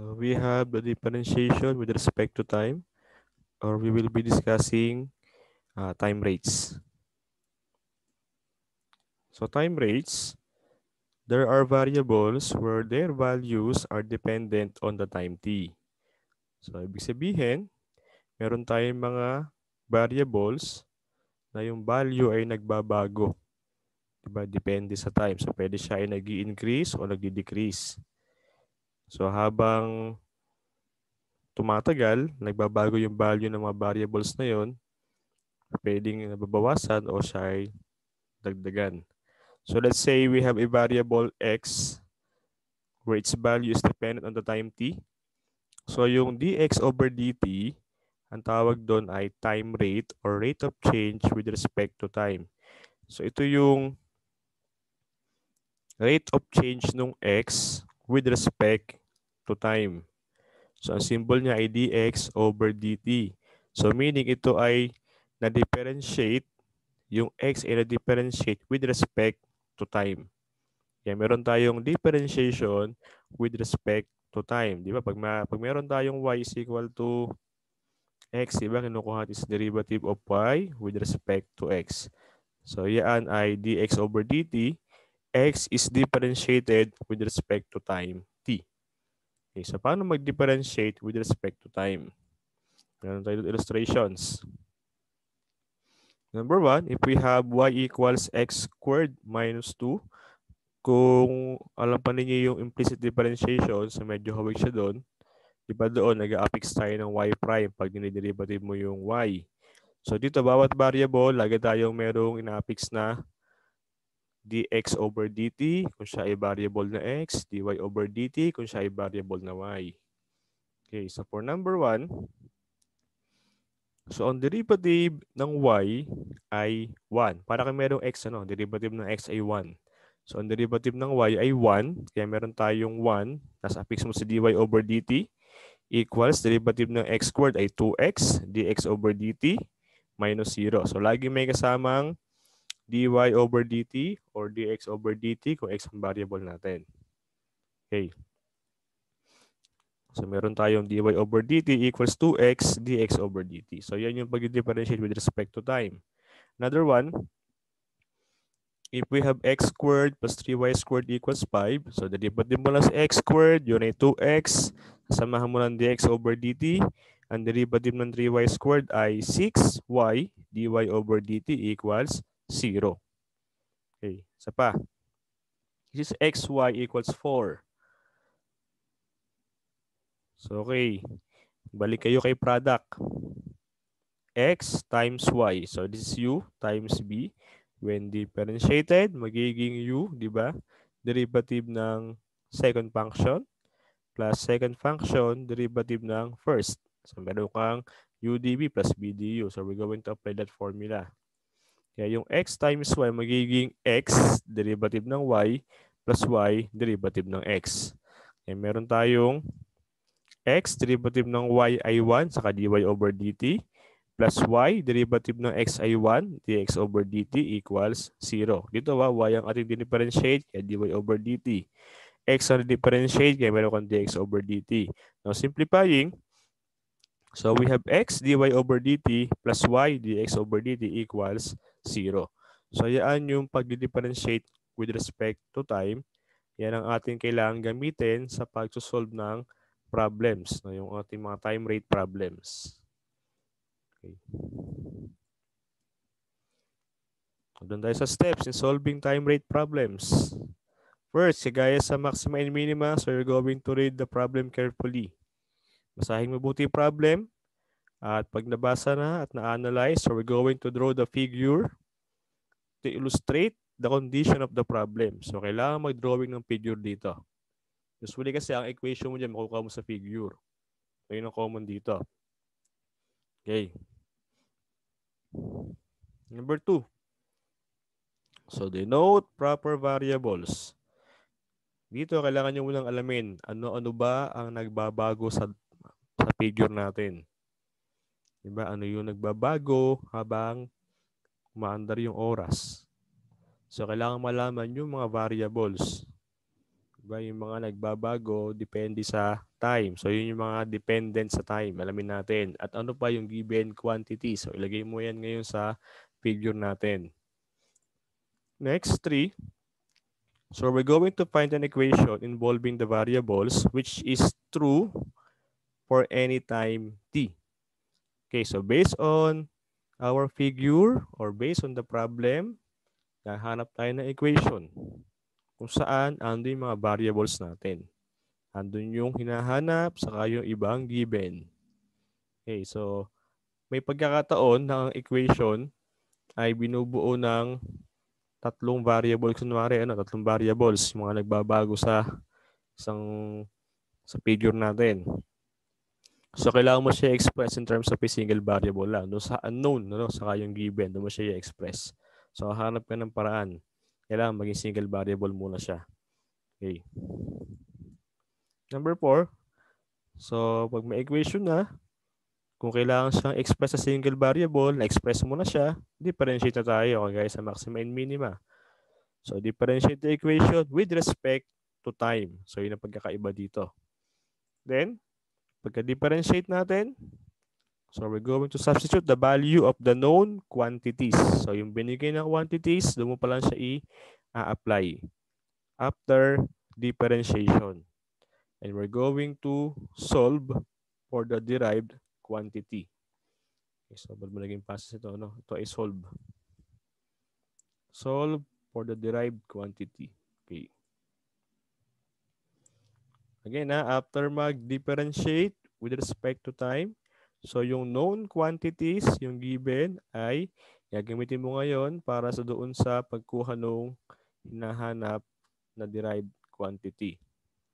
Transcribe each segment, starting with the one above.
Uh, we have the differentiation with respect to time, or we will be discussing uh, time rates. So time rates, there are variables where their values are dependent on the time t. So ibig sabihin, meron tayong mga variables na yung value ay nagbabago. Diba? Depende sa time. So pwede siya ay nag increase o nagdi-decrease. So habang tumatagal, nagbabago yung value ng mga variables na yon, pwedeng nababawasan o siya ay dagdagan. So let's say we have a variable x where its value is dependent on the time t. So yung dx over dt, ang tawag doon ay time rate or rate of change with respect to time. So ito yung rate of change ng x with respect to time. So ang symbol niya ay dx over dt. So meaning ito ay na-differentiate, yung x ay na-differentiate with respect to time. Yeah, meron tayong differentiation with respect to time. Di ba? Pag, ma pag meron tayong y is equal to x, di ba? Kinukuha natin derivative of y with respect to x. So yan ay dx over dt. x is differentiated with respect to time. Okay, so paano mag-differentiate with respect to time? Meron tayo illustrations. Number one, if we have y equals x squared minus 2, kung alam pa ninyo yung implicit differentiation, so medyo hawig siya doon, di ba doon nag-affix tayo ng y prime pag diniderivative mo yung y. So dito, bawat variable, lagi tayong merong ina-affix na dx over dt kung siya ay variable na x, dy over dt kung siya ay variable na y. Okay, so for number 1, so ang derivative ng y ay 1. Para kang merong x, ano? derivative ng x ay 1. So ang derivative ng y ay 1, kaya meron tayong 1, tapos affix mo si dy over dt equals derivative ng x squared ay 2x, dx over dt minus 0. So lagi may kasamang dy over dt or dx over dt kung x ang variable natin. Okay. So meron tayong dy over dt equals 2x dx over dt. So yan yung pag-differentiate with respect to time. Another one, if we have x squared plus 3y squared equals 5, so dilipat din mo lang sa x squared, yun ay 2x, samahan mo lang dx over dt, ang derivative ng 3y squared ay 6y dy over dt equals 0. Okay, isa pa. This is xy equals 4. So, okay. Balik kayo kay product. x times y. So, this is u times b. When differentiated, magiging u, di ba? Derivative ng second function plus second function, derivative ng first. So, meron kang u dv plus du. So, we're going to apply that formula. Kaya yung x times y magiging x derivative ng y plus y derivative ng x. Kaya meron tayong x derivative ng y ay 1 saka dy over dt plus y derivative ng x ay 1 dx over dt equals 0. Dito ba, y ang ating dindifferentiate kaya dy over dt. x ang differentiate kaya meron kang dx over dt. Now simplifying, so we have x dy over dt plus y dx over dt equals 0. 0. So yan yung pag differentiate with respect to time. Yan ang ating kailangan gamitin sa pag-solve ng problems, no, yung ating mga time rate problems. Okay. Doon tayo sa steps in solving time rate problems. First, kagaya sa maximum and minima, so you're going to read the problem carefully. Masahing mabuti problem, at pag nabasa na at na-analyze, so we're going to draw the figure to illustrate the condition of the problem. So, kailangan mag-drawing ng figure dito. Usually kasi ang equation mo dyan, makukuha mo sa figure. So, yun ang common dito. Okay. Number two. So, denote proper variables. Dito, kailangan nyo munang alamin ano-ano ba ang nagbabago sa, sa figure natin. Diba? Ano yung nagbabago habang umaandar yung oras. So, kailangan malaman yung mga variables. Diba? Yung mga nagbabago depende sa time. So, yun yung mga dependent sa time. Alamin natin. At ano pa yung given quantity. So, ilagay mo yan ngayon sa figure natin. Next, 3. So, we're going to find an equation involving the variables which is true for any time t. Okay, so based on our figure or based on the problem, hahanap tayo ng equation kung saan andun yung mga variables natin. Andun yung hinahanap, saka yung ibang given. Okay, so may pagkakataon na ang equation ay binubuo ng tatlong variables. Kunwari, ano, tatlong variables, yung mga nagbabago sa isang sa figure natin. So, kailangan mo siya express in terms of a single variable lang. Doon sa unknown, no? saka yung given, doon mo siya i-express. So, hanap ka ng paraan. Kailangan maging single variable muna siya. Okay. Number four. So, pag may equation na, kung kailangan siyang express sa single variable, na-express mo na siya, differentiate na tayo okay, guys, sa maxima and minima. So, differentiate the equation with respect to time. So, yun ang pagkakaiba dito. Then, Pagka-differentiate natin, so we're going to substitute the value of the known quantities. So yung binigay na quantities, doon mo pa lang siya i-apply after differentiation. And we're going to solve for the derived quantity. Okay, so ba't naging process ito? Ano? Ito ay solve. Solve for the derived quantity. Okay. Again, ha, ah, after mag-differentiate with respect to time, so yung known quantities, yung given, ay gagamitin mo ngayon para sa doon sa pagkuha ng hinahanap na derived quantity.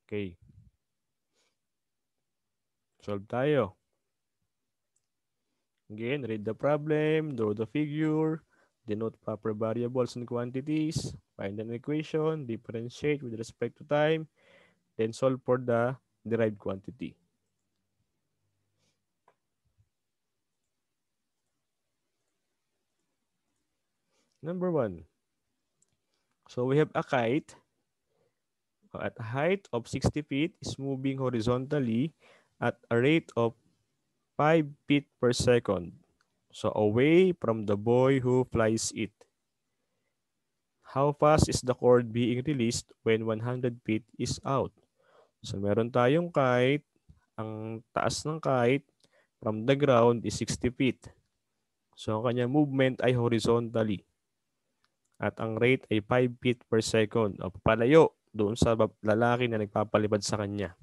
Okay. Solve tayo. Again, read the problem, draw the figure, denote proper variables and quantities, find an equation, differentiate with respect to time, Then solve for the derived quantity. Number one. So we have a kite at a height of 60 feet is moving horizontally at a rate of 5 feet per second. So away from the boy who flies it. How fast is the cord being released when 100 feet is out? So meron tayong kite. Ang taas ng kite from the ground is 60 feet. So ang kanyang movement ay horizontally. At ang rate ay 5 feet per second o palayo doon sa lalaki na nagpapalipad sa kanya.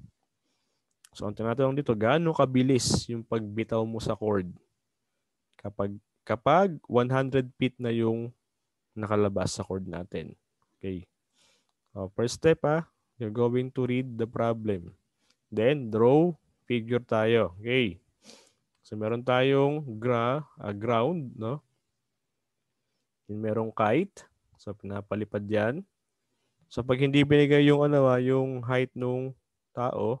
So ang tinatanong dito, gaano kabilis yung pagbitaw mo sa cord? Kapag kapag 100 feet na yung nakalabas sa cord natin. Okay. O, oh, first step ah, You're going to read the problem. Then, draw figure tayo. Okay. So, meron tayong gra, uh, ground, no? Then, merong kite. So, pinapalipad yan. So, pag hindi binigay yung, ano, ah, yung height nung tao,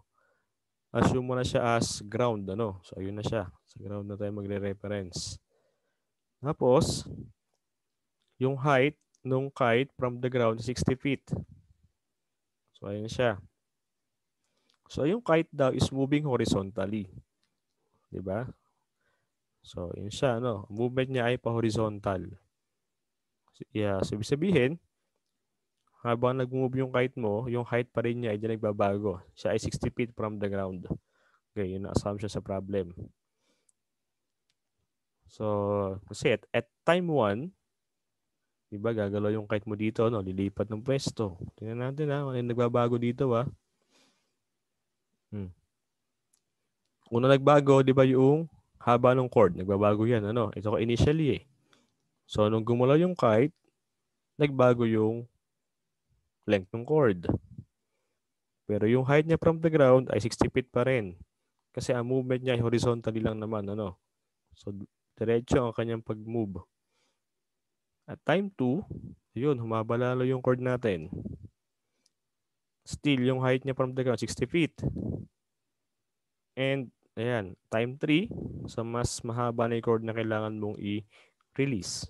assume mo na siya as ground, ano? So, ayun na siya. Sa ground na tayo magre-reference. Tapos, yung height nung kite from the ground 60 feet. So, ayan siya. So, yung kite daw is moving horizontally. Di ba? So, yun siya. No? Movement niya ay pa-horizontal. Yeah, so, ibig sabihin, habang nag-move yung kite mo, yung height pa rin niya ay dyan nagbabago. Siya ay 60 feet from the ground. Okay, yun ang assumption sa problem. So, kasi at, at time 1, Diba, gagalaw yung kite mo dito, no? Lilipat ng pwesto. Tingnan natin, ha? Ano yung nagbabago dito, ha? Hmm. Una nagbago, di ba, yung haba ng cord. Nagbabago yan, ano? Ito ko initially, eh. So, nung gumalaw yung kite, nagbago yung length ng cord. Pero yung height niya from the ground ay 60 feet pa rin. Kasi ang movement niya ay horizontally lang naman. Ano? So, diretso ang kanyang pag-move. At time 2, yun, humaba lalo yung cord natin. Still, yung height niya from the ground, 60 feet. And, ayan, time 3, sa so mas mahaba na yung chord na kailangan mong i-release.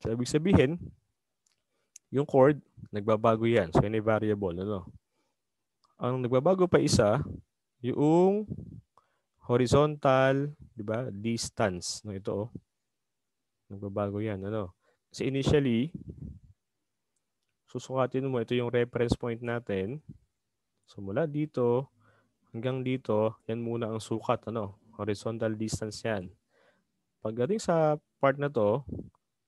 So, ibig sabihin, yung cord, nagbabago yan. So, any variable, ano? Ang nagbabago pa isa, yung horizontal, di ba, distance. No, ito, oh. Nagbabago yan. Ano? Kasi initially, susukatin mo, ito yung reference point natin. So mula dito hanggang dito, yan muna ang sukat. Ano? Horizontal distance yan. Pagdating sa part na to,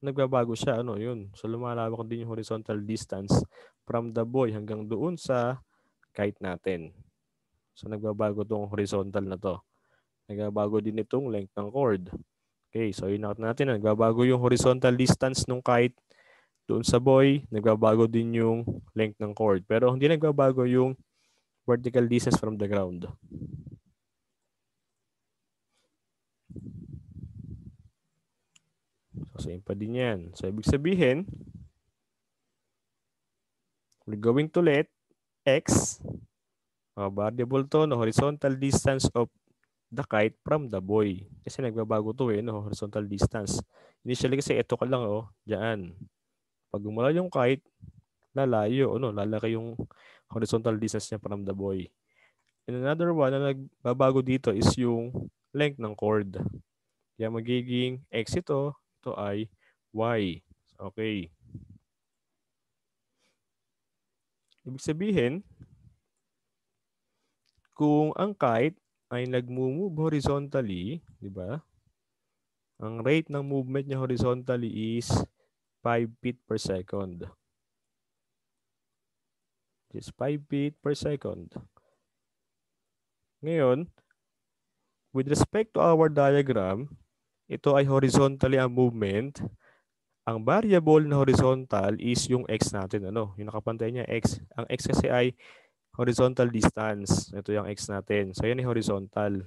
nagbabago siya. Ano yun? So lumalawak din yung horizontal distance from the boy hanggang doon sa kite natin. So nagbabago tong horizontal na to. Nagbabago din itong length ng cord. Okay, so yun natin. Nagbabago yung horizontal distance nung kite doon sa boy. Nagbabago din yung length ng cord. Pero hindi nagbabago yung vertical distance from the ground. So, same pa din yan. So, ibig sabihin, we're going to let x, variable to, no, horizontal distance of the kite from the boy. Kasi nagbabago to eh, no? horizontal distance. Initially kasi ito ka lang, oh, dyan. Pag gumala yung kite, lalayo, ano, lalaki yung horizontal distance niya from the boy. And another one na nagbabago dito is yung length ng cord. Kaya magiging x ito, ito ay y. Okay. Ibig sabihin, kung ang kite ay nagmo-move horizontally, di ba? Ang rate ng movement niya horizontally is 5 feet per second. Which 5 feet per second. Ngayon, with respect to our diagram, ito ay horizontally ang movement. Ang variable na horizontal is yung x natin. Ano? Yung nakapantay niya, x. Ang x kasi ay horizontal distance. Ito yung x natin. So, yan yung horizontal.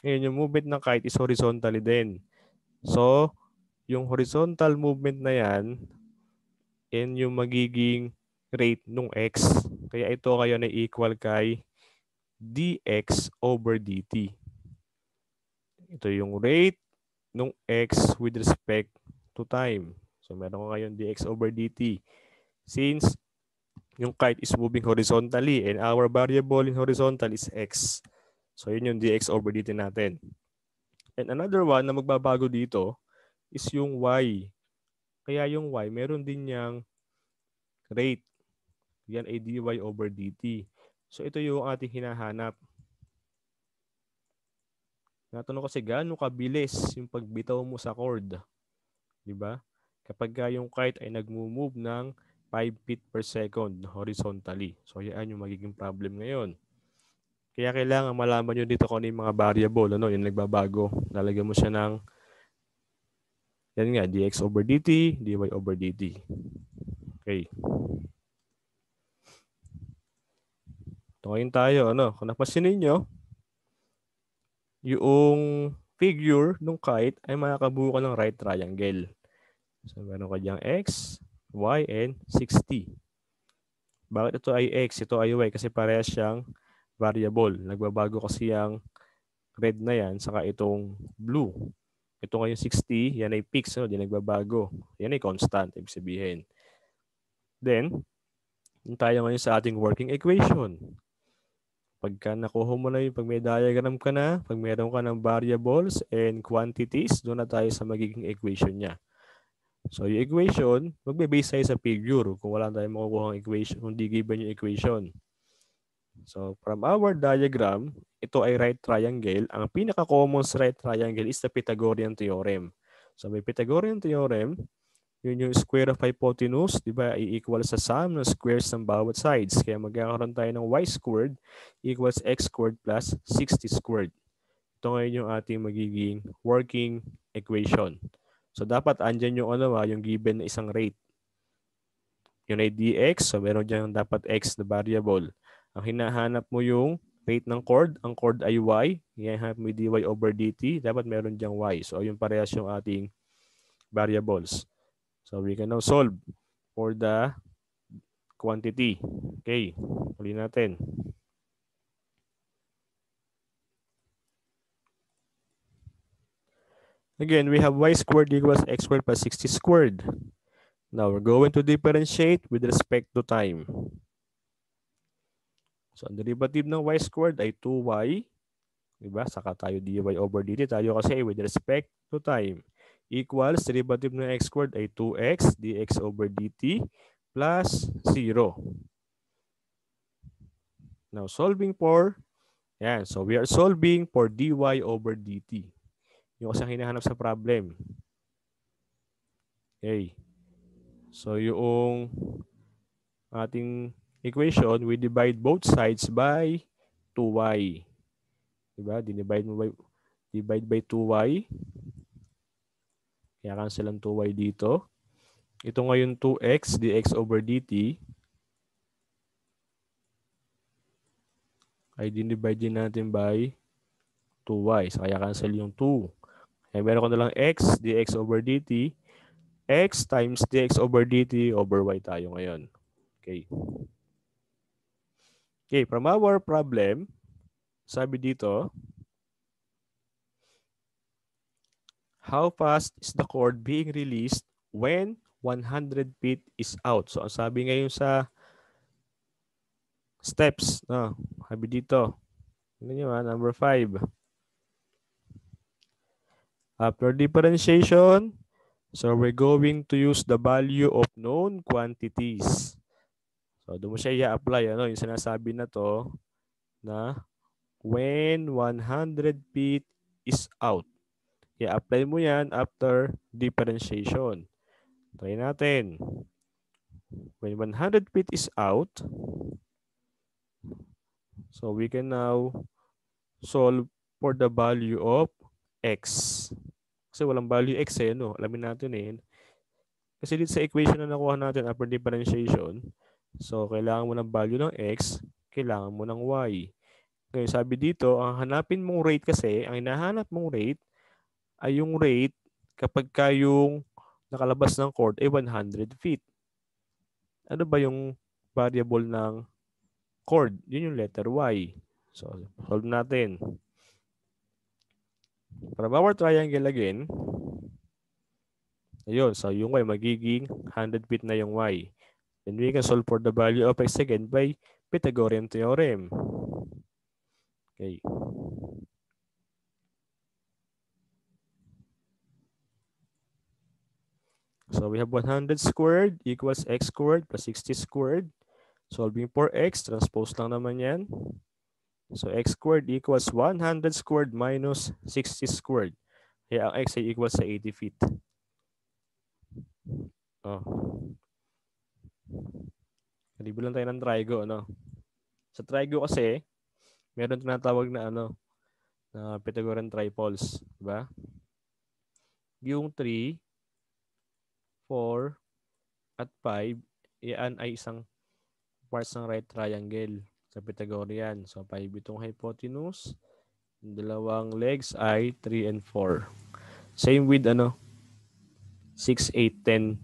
Ngayon, yung movement ng kite is horizontally din. So, yung horizontal movement na yan, yan yung magiging rate nung x. Kaya ito ngayon ay equal kay dx over dt. Ito yung rate nung x with respect to time. So, meron ko ngayon dx over dt. Since yung kite is moving horizontally and our variable in horizontal is x. So yun yung dx over dt natin. And another one na magbabago dito is yung y. Kaya yung y, meron din niyang rate. Yan ay dy over dt. So ito yung ating hinahanap. Natanong kasi gaano kabilis yung pagbitaw mo sa cord. 'Di ba? Kapag yung kite ay nagmo-move ng 5 feet per second horizontally. So yan yung magiging problem ngayon. Kaya kailangan malaman nyo dito kung ano yung mga variable, ano, yung nagbabago. Lalagyan mo siya ng yan nga, dx over dt, dy over dt. Okay. Tumayin tayo, ano, kung napansin ninyo, yung figure nung kite ay makakabuo ka ng right triangle. So meron ka diyang x, y and 6 Bakit ito ay x, ito ay y? Kasi parehas siyang variable. Nagbabago kasi ang red na yan, saka itong blue. Ito ngayon 60, yan ay fixed, no? di nagbabago. Yan ay constant, ibig sabihin. Then, tayo ngayon sa ating working equation. Pagka nakuha mo na yung, pag may diagram ka na, pag meron ka ng variables and quantities, doon na tayo sa magiging equation niya. So, yung equation, magbe-base tayo sa figure kung wala tayong makukuha ng equation, hindi given yung equation. So, from our diagram, ito ay right triangle. Ang pinaka-common sa right triangle is the Pythagorean theorem. So, may Pythagorean theorem, yun yung square of hypotenuse, di ba, i-equal sa sum ng squares ng bawat sides. Kaya magkakaroon tayo ng y squared equals x squared plus 60 squared. Ito ngayon yung ating magiging working equation. So dapat andyan yung ano, ah, yung given na isang rate. Yun ay dx, so meron dyan dapat x na variable. Ang hinahanap mo yung rate ng chord, ang chord ay y, hinahanap mo dy over dt, dapat meron dyan y. So yung parehas yung ating variables. So we can now solve for the quantity. Okay, huli natin. Again, we have y squared equals x squared plus 60 squared. Now, we're going to differentiate with respect to time. So, ang derivative ng y squared ay 2y. Diba? Saka tayo dy over dt tayo kasi with respect to time equals derivative ng x squared ay 2x dx over dt plus 0. Now, solving for, yan. So, we are solving for dy over dt. Yung kasi hinahanap sa problem. Okay. So yung ating equation, we divide both sides by 2y. Diba? Dinivide mo by, divide by 2y. Kaya cancel ang 2y dito. Ito ngayon 2x, dx over dt. Ay dinivide din natin by 2y. So kaya cancel yung 2. Eh, meron ko na lang x dx over dt. x times dx over dt over y tayo ngayon. Okay. Okay, from our problem, sabi dito, how fast is the cord being released when 100 feet is out? So, ang sabi ngayon sa steps, no, sabi dito, ano nyo ha, ah, number 5. After differentiation, so we're going to use the value of known quantities. So doon mo siya i-apply ano, yung sinasabi na to na when 100 feet is out. I-apply mo yan after differentiation. Try natin. When 100 feet is out, so we can now solve for the value of x. Kasi walang value x eh, no? Alamin natin eh. Kasi dito sa equation na nakuha natin, upper differentiation, so kailangan mo ng value ng x, kailangan mo ng y. Ngayon, sabi dito, ang hanapin mong rate kasi, ang hinahanap mong rate ay yung rate kapag ka yung nakalabas ng chord ay 100 feet. Ano ba yung variable ng chord? Yun yung letter Y. So, solve natin. From our triangle again, ayun, so yung y magiging 100 feet na yung y. Then we can solve for the value of x again by Pythagorean theorem. Okay. So we have 100 squared equals x squared plus 60 squared. Solving for x, transpose lang naman yan. So x squared equals 100 squared minus 60 squared. Kaya ang x ay equals sa 80 feet. Oh. Kalibo lang tayo ng trigo, ano? Sa trigo kasi, meron tinatawag na ano, na Pythagorean tripoles, di ba? Yung 3, 4, at 5, yan ay isang parts ng right triangle sa Pythagorean. So 5 itong hypotenuse. Dalawang legs ay 3 and 4. Same with ano? 6, 8, 10.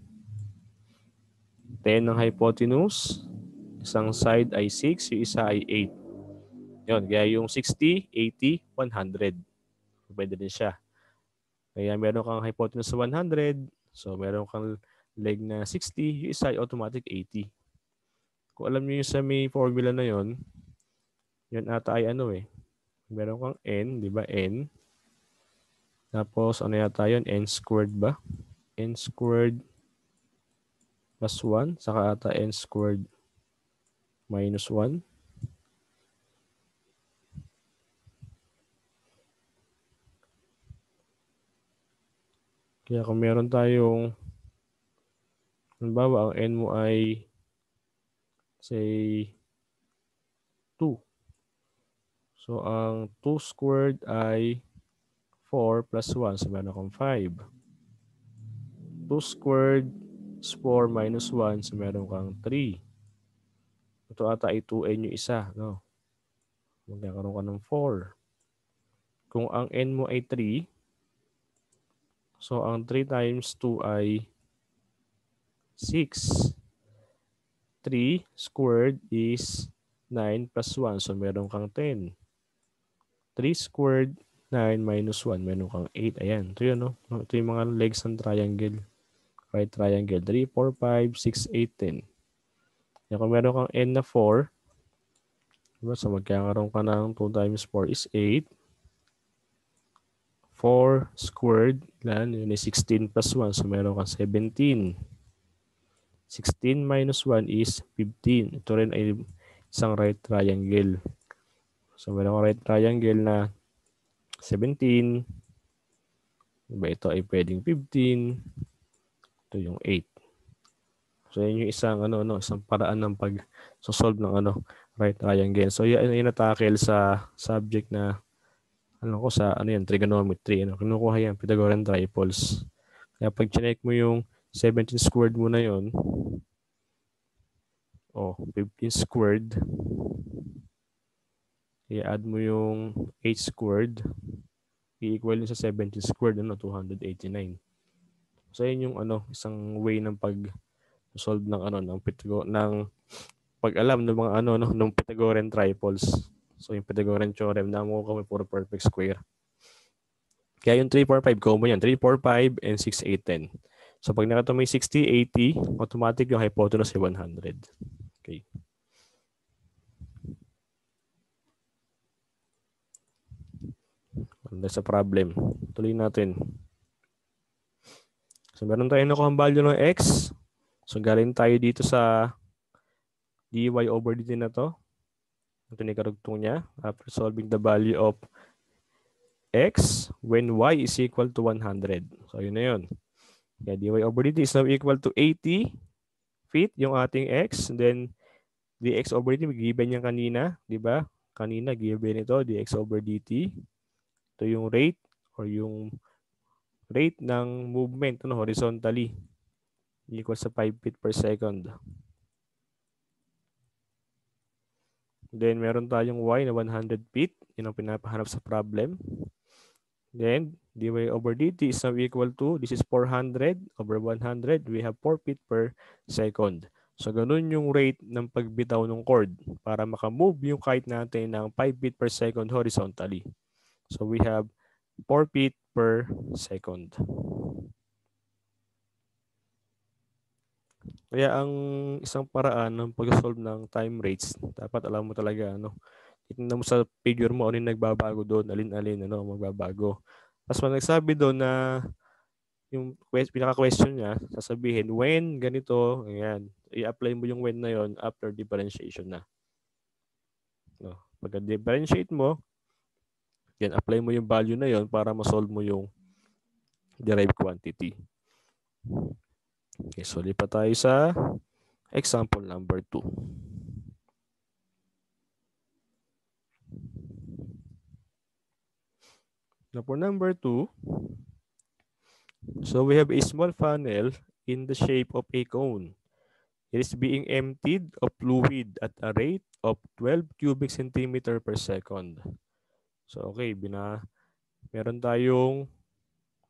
10 ng hypotenuse. Isang side ay 6, yung isa ay 8. Yun, kaya yung 60, 80, 100. Pwede din siya. Kaya meron kang hypotenuse sa 100, so meron kang leg na 60, yung isa ay automatic 80. Kung alam niyo yung sa formula na yon, yun ata ay ano eh. Meron kang n, di ba? n. Tapos ano yata yun? n squared ba? n squared plus 1. Saka ata n squared minus 1. Kaya kung meron tayong halimbawa ang n mo ay say 2. So, ang 2 squared ay 4 plus 1. So, meron akong 5. 2 squared is 4 minus 1. So, meron kang 3. Ito ata ay 2n yung isa. No? Magkakaroon ka ng 4. Kung ang n mo ay 3, so ang 3 times 2 ay 6. 3 squared is 9 plus 1. So meron kang 10. 3 squared, 9 minus 1. Meron kang 8. Ayan. Ito yun, no? Ito yung mga legs ng triangle. Right triangle. 3, 4, 5, 6, 8, 10. Yan, kung meron kang n na 4, diba? so magkakaroon ka ng 2 times 4 is 8. 4 squared, ilan? yun is 16 plus 1. So meron kang 17. 16 minus 1 is 15. Ito rin ay isang right triangle. So, meron akong right triangle na 17. Diba ito ay pwedeng 15. Ito yung 8. So, yun yung isang, ano, ano, isang paraan ng pag-solve ng ano, right triangle. So, yan ay natakel sa subject na ano ko sa ano yan, trigonometry. Ano, kinukuha yan, Pythagorean triples. Kaya pag-check mo yung 17 squared mo na yon. Oh, 15 squared. I-add mo yung 8 squared. I-equal sa 17 squared, ano, 289. So, yun yung ano, isang way ng pag-solve ng ano, ng, Pythagor ng pag-alam ng mga ano, no, ng Pythagorean triples. So, yung Pythagorean theorem na mo kami puro perfect square. Kaya yung 3, 4, 5, common yan. 3, 4, 5, and 6, 8, 10. So pag nakita mo yung 60, 80, automatic yung hypotenuse ay 100. Okay. Ganda sa problem. Tuloy natin. So meron tayong nakuha value ng x. So galing tayo dito sa dy over dt na to. Ito ni karugtong niya. After solving the value of x when y is equal to 100. So yun na yun. Kaya dy over dt is now equal to 80 feet yung ating x. And then dx over dt, given yan kanina. Di ba? Kanina, given ito, dx over dt. Ito yung rate or yung rate ng movement ano, horizontally equal sa 5 feet per second. Then meron tayong y na 100 feet. Yun ang pinapahanap sa problem. Then dy over dt is now equal to, this is 400 over 100, we have 4 feet per second. So ganun yung rate ng pagbitaw ng cord para makamove yung kite natin ng 5 feet per second horizontally. So we have 4 feet per second. Kaya ang isang paraan ng pag-solve ng time rates, dapat alam mo talaga ano. Tingnan mo sa figure mo ano yung nagbabago doon, alin-alin ano magbabago. Tapos man nagsabi doon na yung quest, pinaka-question niya, sasabihin, when, ganito, ayan. I-apply mo yung when na yon after differentiation na. No. Pagka differentiate mo, yan, apply mo yung value na yon para ma-solve mo yung derived quantity. Okay, so lipat tayo sa example number 2. Now for number two, so we have a small funnel in the shape of a cone. It is being emptied of fluid at a rate of 12 cubic centimeter per second. So okay, bina meron tayong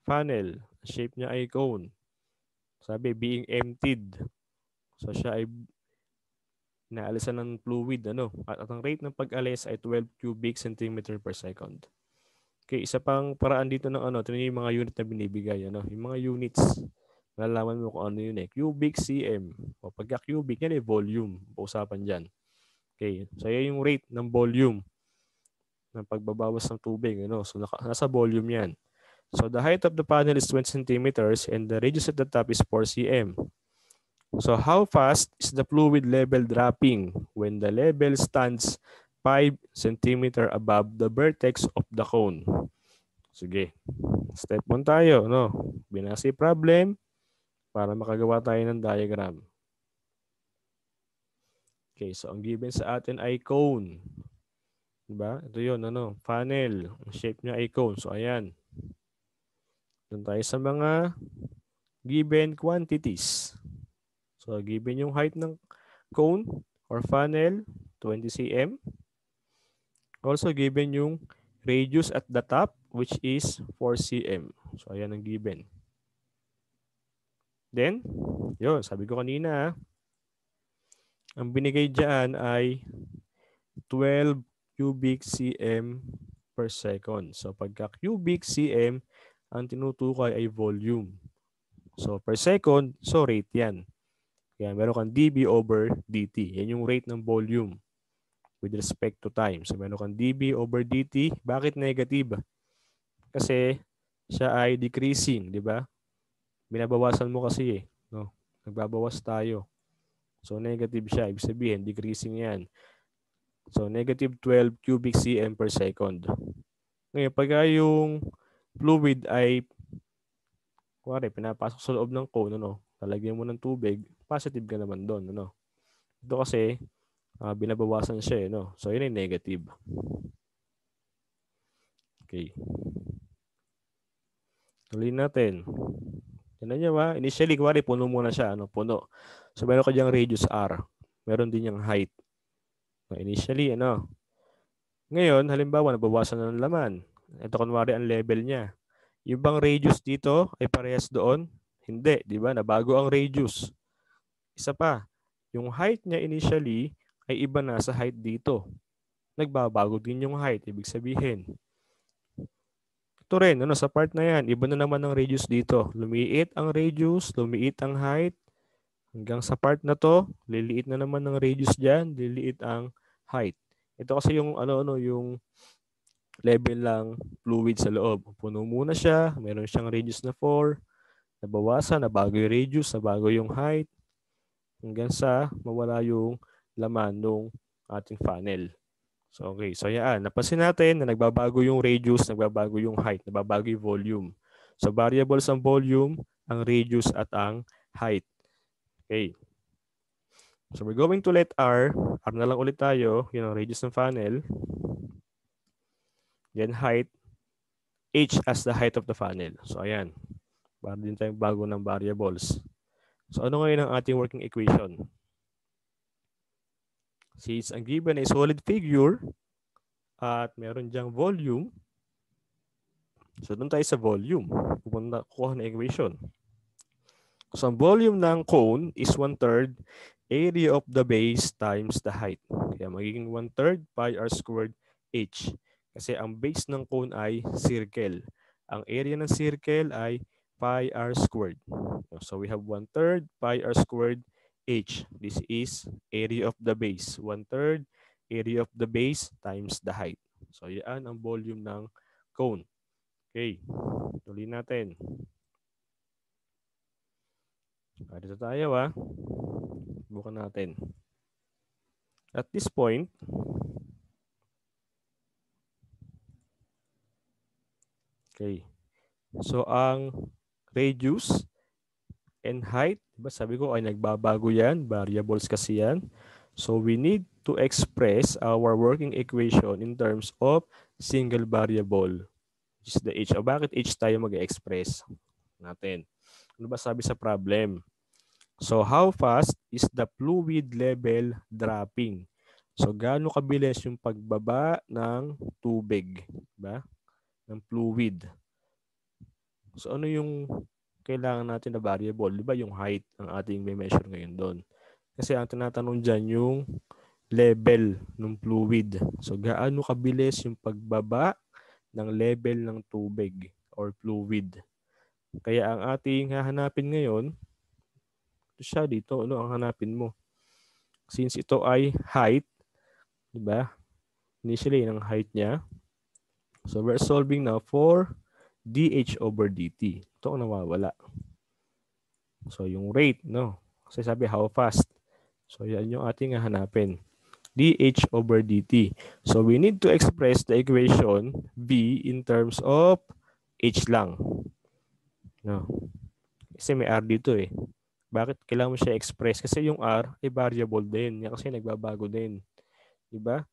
funnel. Shape niya ay cone. Sabi, being emptied. So siya ay naalisan ng fluid. Ano? At ang rate ng pag-alis ay 12 cubic centimeter per second. Okay, isa pang paraan dito ng ano, tingnan yung mga unit na binibigay. Ano? Yung mga units, malalaman mo kung ano yun eh. Cubic cm. O pagka cubic, yan eh volume. Usapan dyan. Okay, so yan yung rate ng volume ng pagbabawas ng tubig. Ano? So nasa volume yan. So the height of the panel is 20 centimeters and the radius at the top is 4 cm. So how fast is the fluid level dropping when the level stands 5 cm above the vertex of the cone. Sige. Step 1 tayo. No? Binasi problem para makagawa tayo ng diagram. Okay, so ang given sa atin ay cone. 'Di ba? Ito 'yon, ano, funnel. Ang shape niya ay cone. So, ayan. Doon tayo sa mga given quantities. So, given yung height ng cone or funnel, 20 cm also given yung radius at the top which is 4 cm. So ayan ang given. Then, yun, sabi ko kanina, ang binigay dyan ay 12 cubic cm per second. So pagka cubic cm, ang tinutukoy ay volume. So per second, so rate yan. Kaya meron kang dB over dt. Yan yung rate ng volume with respect to time. So meron kang dB over dt. Bakit negative? Kasi siya ay decreasing, di ba? Binabawasan mo kasi eh. No? Nagbabawas tayo. So negative siya. Ibig sabihin, decreasing yan. So negative 12 cubic cm per second. Ngayon, pagka yung fluid ay kuwari, pinapasok sa loob ng cone, ano, talagyan mo ng tubig, positive ka naman doon. Ano. Ito kasi, uh, binabawasan siya eh, no? So yun yung negative. Okay. Tuloy natin. Tignan nyo ha. Initially, kuwari, puno muna siya. Ano? Puno. So, meron ka diyang radius r. Meron din yung height. So, initially, ano. Ngayon, halimbawa, nabawasan na ng laman. Ito, kunwari, ang level niya. Yung bang radius dito ay parehas doon? Hindi, di ba? Nabago ang radius. Isa pa, yung height niya initially ay iba na sa height dito. Nagbabago din yung height, ibig sabihin. Ito rin, ano, sa part na yan, iba na naman ang radius dito. Lumiit ang radius, lumiit ang height. Hanggang sa part na to, liliit na naman ang radius dyan, liliit ang height. Ito kasi yung, ano, ano, yung level lang fluid sa loob. Puno muna siya, meron siyang radius na 4, nabawasan, nabago yung radius, nabago yung height, hanggang sa mawala yung laman ng ating funnel. So, okay. So, yan. Napansin natin na nagbabago yung radius, nagbabago yung height, nagbabago yung volume. So, variables ang volume, ang radius, at ang height. Okay. So, we're going to let R. R na lang ulit tayo. Yun ang radius ng funnel. Then, height. H as the height of the funnel. So, ayan. Para din tayong bago ng variables. So, ano ngayon ang ating working equation? Since ang given ay solid figure at meron diyang volume, so doon tayo sa volume. Pupunta, kukuha ng equation. So ang volume ng cone is one-third area of the base times the height. Kaya magiging one-third pi r squared h. Kasi ang base ng cone ay circle. Ang area ng circle ay pi r squared. So we have one-third pi r squared h. This is area of the base. One-third area of the base times the height. So, yan ang volume ng cone. Okay. Tuloy natin. Ah, dito tayo ha. Bukan natin. At this point, okay. So, ang radius and height Diba? Sabi ko ay nagbabago yan, variables kasi yan. So we need to express our working equation in terms of single variable, which is the h. O bakit h tayo mag-express natin? Ano ba sabi sa problem? So how fast is the fluid level dropping? So gaano kabilis yung pagbaba ng tubig, ba? Diba? Ng fluid. So ano yung kailangan natin na variable, di ba yung height ang ating may measure ngayon doon. Kasi ang tinatanong dyan yung level ng fluid. So gaano kabilis yung pagbaba ng level ng tubig or fluid. Kaya ang ating hahanapin ngayon, ito siya dito, ano ang hanapin mo? Since ito ay height, di ba? Initially, ng height niya. So we're solving now for dH over dt. Ito ang nawawala. So yung rate, no? Kasi sabi how fast. So yan yung ating hanapin. dH over dt. So we need to express the equation B in terms of H lang. No. Kasi may R dito eh. Bakit kailangan mo siya express? Kasi yung R ay variable din. kasi nagbabago din. Diba?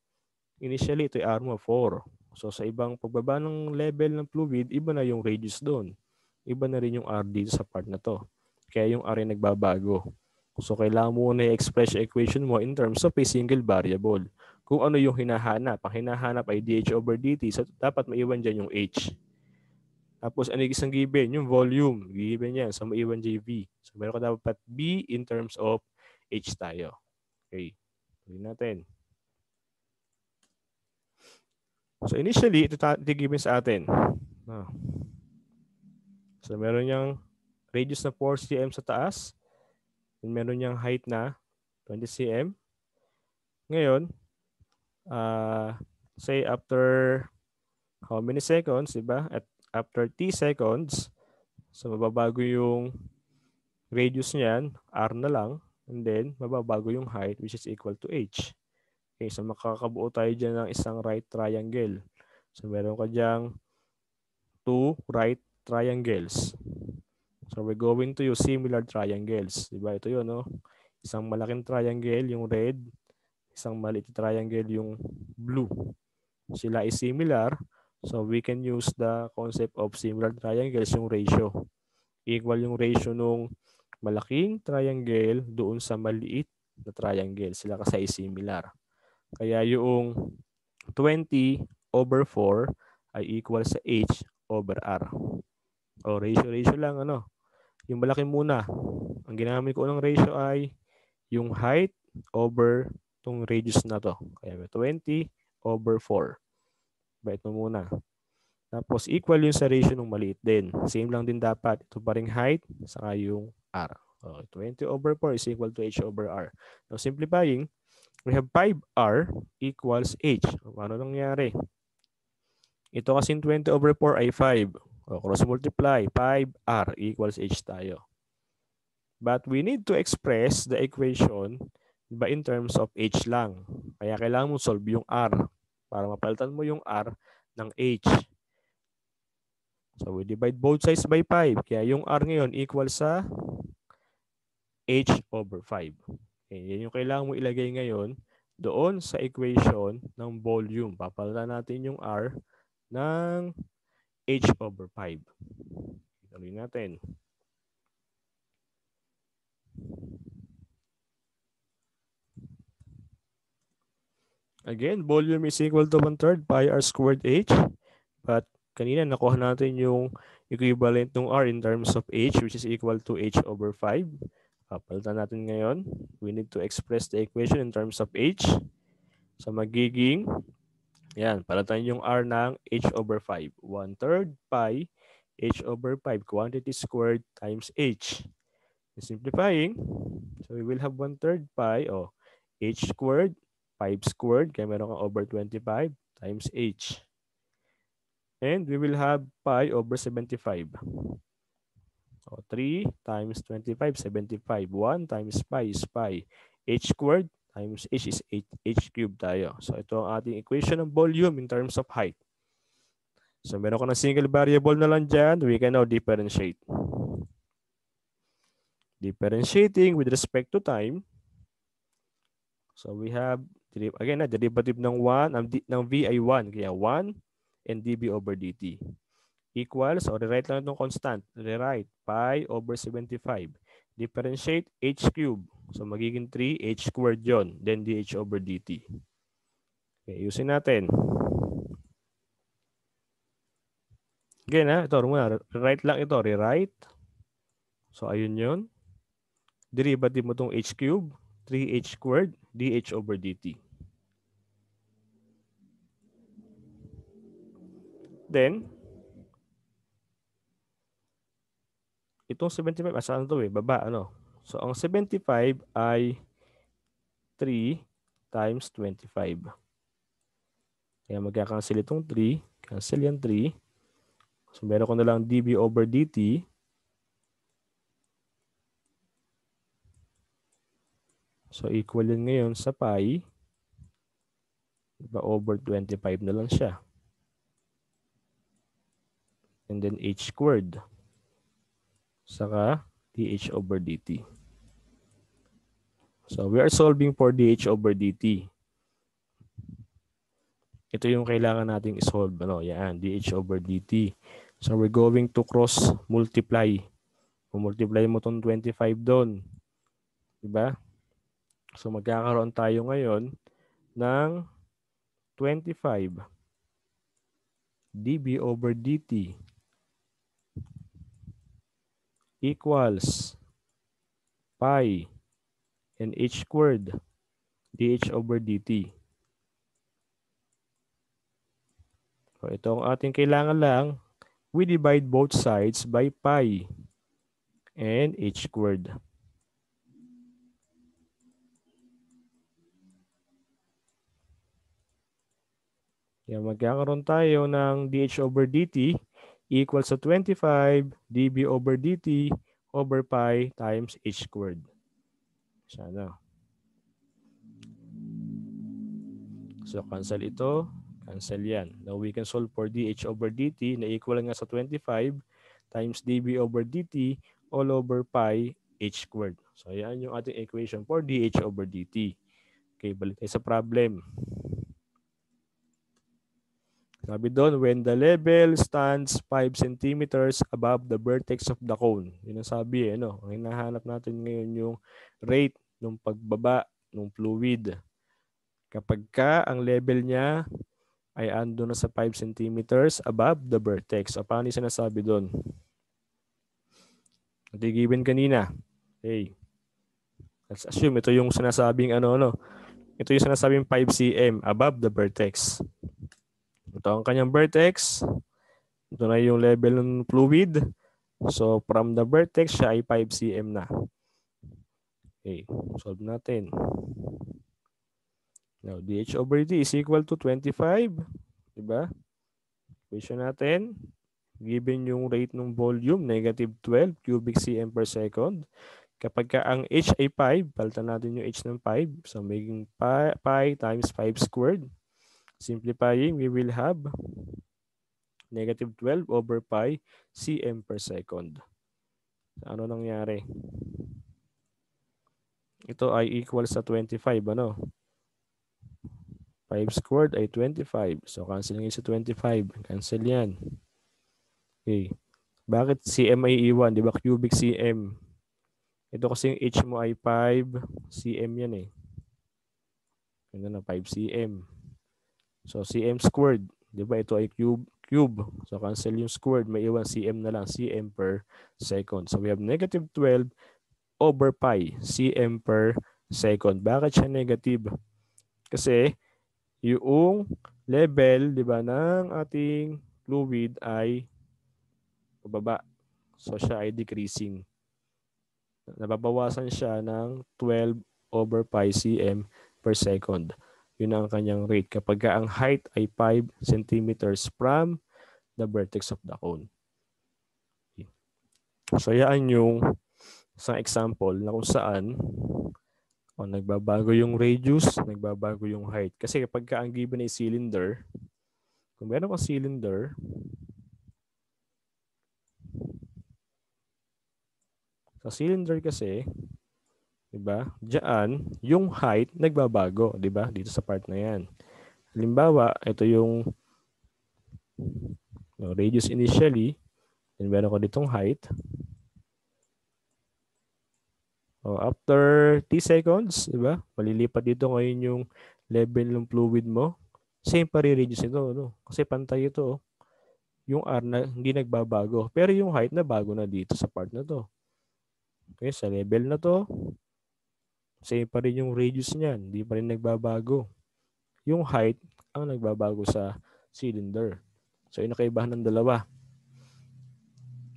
Initially, ito ay R mo 4. So sa ibang pagbaba ng level ng fluid, iba na yung radius doon. Iba na rin yung R dito sa part na to. Kaya yung R ay nagbabago. So kailangan mo na i-express equation mo in terms of a single variable. Kung ano yung hinahanap. Ang hinahanap ay dH over dt. So dapat maiwan dyan yung h. Tapos ano isang given? Yung volume. Given yan. So maiwan dyan yung v. So meron ka dapat b in terms of h tayo. Okay. Tuloy natin. So initially, ito given sa atin. Ah. So meron niyang radius na 4 cm sa taas. And meron niyang height na 20 cm. Ngayon, uh, say after how many seconds, di ba? At after t seconds, so mababago yung radius niyan, r na lang. And then, mababago yung height which is equal to h. Okay, so makakabuo tayo dyan ng isang right triangle. So meron ka dyan two right triangles. So we're going to use similar triangles. Diba? Ito yun, no? Isang malaking triangle, yung red. Isang maliit triangle, yung blue. Sila is similar. So we can use the concept of similar triangles, yung ratio. Equal yung ratio nung malaking triangle doon sa maliit na triangle. Sila kasi similar. Kaya yung 20 over 4 ay equal sa H over R. O ratio, ratio lang ano. Yung malaki muna. Ang ginamit ko ng ratio ay yung height over tong radius na to. Kaya may 20 over 4. Bait mo muna. Tapos equal yung sa ratio ng maliit din. Same lang din dapat. Ito pa rin height, saka yung R. Okay, 20 over 4 is equal to H over R. Now simplifying, we have 5R equals H. Ano nangyari? Ito kasi 20 over 4 ay 5. O, cross multiply, 5R equals H tayo. But we need to express the equation ba in terms of H lang. Kaya kailangan mo solve yung R para mapalitan mo yung R ng H. So we divide both sides by 5. Kaya yung R ngayon equal sa H over 5. Okay, eh, yan yung kailangan mo ilagay ngayon doon sa equation ng volume. Papalitan natin yung R ng H over 5. Tuloy natin. Again, volume is equal to 1 third pi r squared h. But kanina nakuha natin yung equivalent ng r in terms of h which is equal to h over 5. Papalitan natin ngayon. We need to express the equation in terms of h. So magiging, yan, palitan yung r ng h over 5. 1 third pi h over 5 quantity squared times h. Simplifying, so we will have 1 third pi, o oh, h squared, 5 squared, kaya meron kang over 25 times h. And we will have pi over 75. O, 3 times 25, 75. 1 times pi is pi. h squared times h is 8, h cubed tayo. So ito ang ating equation ng volume in terms of height. So meron ka ng single variable na lang dyan. We can now differentiate. Differentiating with respect to time. So we have, again, na derivative ng 1, ng, v ay 1. Kaya 1 and db over dt equals, o rewrite lang itong constant, rewrite, pi over 75. Differentiate h cube. So magiging 3h squared yon Then dh over dt. Okay, usin natin. Again, ha? ito muna. Rewrite lang ito. Rewrite. So, ayun yon Derivative mo itong h cube, 3h squared, dh over dt. Then, itong 75, asa ano to eh? Baba, ano? So, ang 75 ay 3 times 25. Kaya magka-cancel itong 3. Cancel yan 3. So, meron ko na lang dB over dt. So, equal yun ngayon sa pi. Diba, over 25 na lang siya. And then h squared saka dH over dt. So we are solving for dH over dt. Ito yung kailangan nating isolve. Ano? Yan, dH over dt. So we're going to cross multiply. Multiply mo tong 25 doon. Diba? So magkakaroon tayo ngayon ng 25 dB over dt equals pi and h squared dh over dt. So ito ang ating kailangan lang. We divide both sides by pi and h squared. Yan, magkakaroon tayo ng dh over dt equals to 25 dB over dt over pi times h squared. Sana. So cancel ito, cancel yan. Now we can solve for dh over dt na equal nga sa 25 times dB over dt all over pi h squared. So yan yung ating equation for dh over dt. Okay, balik tayo sa problem. Sabi doon, when the level stands 5 centimeters above the vertex of the cone. Yun ang sabi eh, no? Ang hinahanap natin ngayon yung rate ng pagbaba ng fluid. Kapag ka ang level niya ay ando na sa 5 centimeters above the vertex. O paano yung sinasabi doon? given kanina. Hey, let's assume ito yung sinasabing ano, no? Ito yung sinasabing 5 cm above the vertex. Ito ang kanyang vertex. Ito na yung level ng fluid. So, from the vertex, siya ay 5 cm na. Okay, solve natin. Now, dH over d is equal to 25. Diba? Equation natin. Given yung rate ng volume, negative 12 cubic cm per second. Kapag ka ang h ay 5, palitan natin yung h ng 5. So, magiging pi, pi times 5 squared Simplifying, we will have negative 12 over pi cm per second. Ano nangyari? Ito ay equal sa 25, ano? 5 squared ay 25. So, cancel nga sa 25. Cancel yan. Okay. Bakit cm ay iwan? Di ba cubic cm? Ito kasi yung h mo ay 5 cm yan eh. Ano na, 5 cm. So cm squared, 'di ba? Ito ay cube cube. So cancel yung squared, may iwan cm na lang, cm per second. So we have negative 12 over pi, cm per second. Bakit siya negative? Kasi yung level, 'di ba, ng ating fluid ay pababa. So siya ay decreasing. Nababawasan siya ng 12 over pi cm per second. Yun ang kanyang rate. Kapag ang height ay 5 centimeters from the vertex of the cone. So, yan yung sa example na kung saan o, oh, nagbabago yung radius, nagbabago yung height. Kasi kapag ka ang given ay cylinder, kung meron kang cylinder, sa cylinder kasi, 'di ba? Diyan, yung height nagbabago, 'di ba? Dito sa part na 'yan. Halimbawa, ito yung no, radius initially, then meron ko ditong height. O, after T seconds, 'di ba? Malilipat dito ngayon yung level ng fluid mo. Same pa rin radius ito, no? Kasi pantay ito, oh. Yung R na hindi nagbabago, pero yung height na bago na dito sa part na 'to. Okay, sa level na 'to, Same pa rin yung radius niyan. Hindi pa rin nagbabago. Yung height ang nagbabago sa cylinder. So, yung ang kaibahan ng dalawa.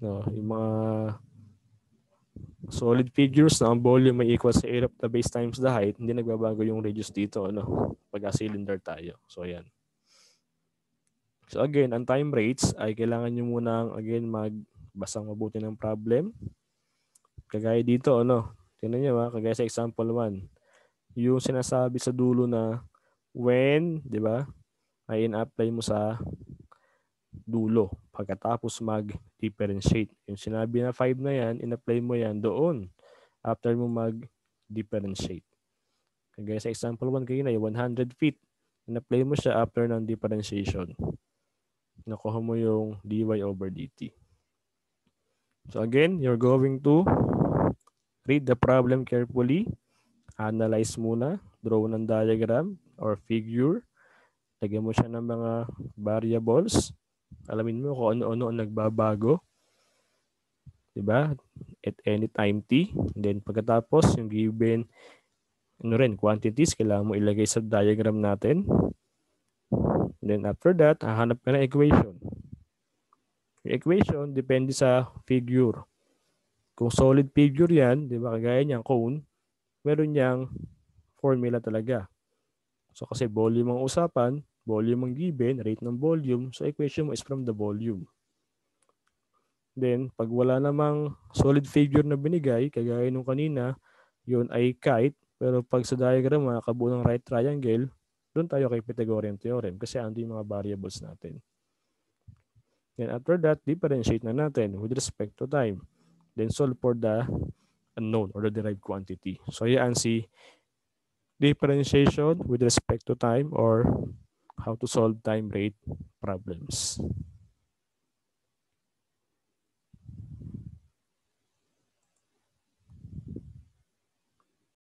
No, yung mga solid figures na ang volume ay equal sa area of the base times the height, hindi nagbabago yung radius dito ano, pagka cylinder tayo. So, ayan. So again, ang time rates ay kailangan nyo munang again magbasang mabuti ng problem. Kagaya dito, ano, Tingnan niyo ha, ah, kagaya sa example 1. Yung sinasabi sa dulo na when, di ba, ay in-apply mo sa dulo pagkatapos mag-differentiate. Yung sinabi na 5 na yan, in-apply mo yan doon after mo mag-differentiate. Kagaya sa example 1 kanina, yung 100 feet, in-apply mo siya after ng differentiation. Nakuha mo yung dy over dt. So again, you're going to Read the problem carefully. Analyze muna. Draw ng diagram or figure. Lagyan mo siya ng mga variables. Alamin mo kung ano-ano ang nagbabago. di ba? At any time t. Then pagkatapos, yung given ano rin, quantities, kailangan mo ilagay sa diagram natin. Then after that, hahanap ka ng equation. Yung equation depende sa figure. Kung solid figure yan, di ba, kagaya niyang cone, meron niyang formula talaga. So kasi volume ang usapan, volume ang given, rate ng volume, so equation mo is from the volume. Then, pag wala namang solid figure na binigay, kagaya nung kanina, yun ay kite. Pero pag sa diagram, makakabuo ng right triangle, doon tayo kay Pythagorean theorem kasi ando yung mga variables natin. Then after that, differentiate na natin with respect to time. then solve for the unknown or the derived quantity. So you can see differentiation with respect to time or how to solve time rate problems.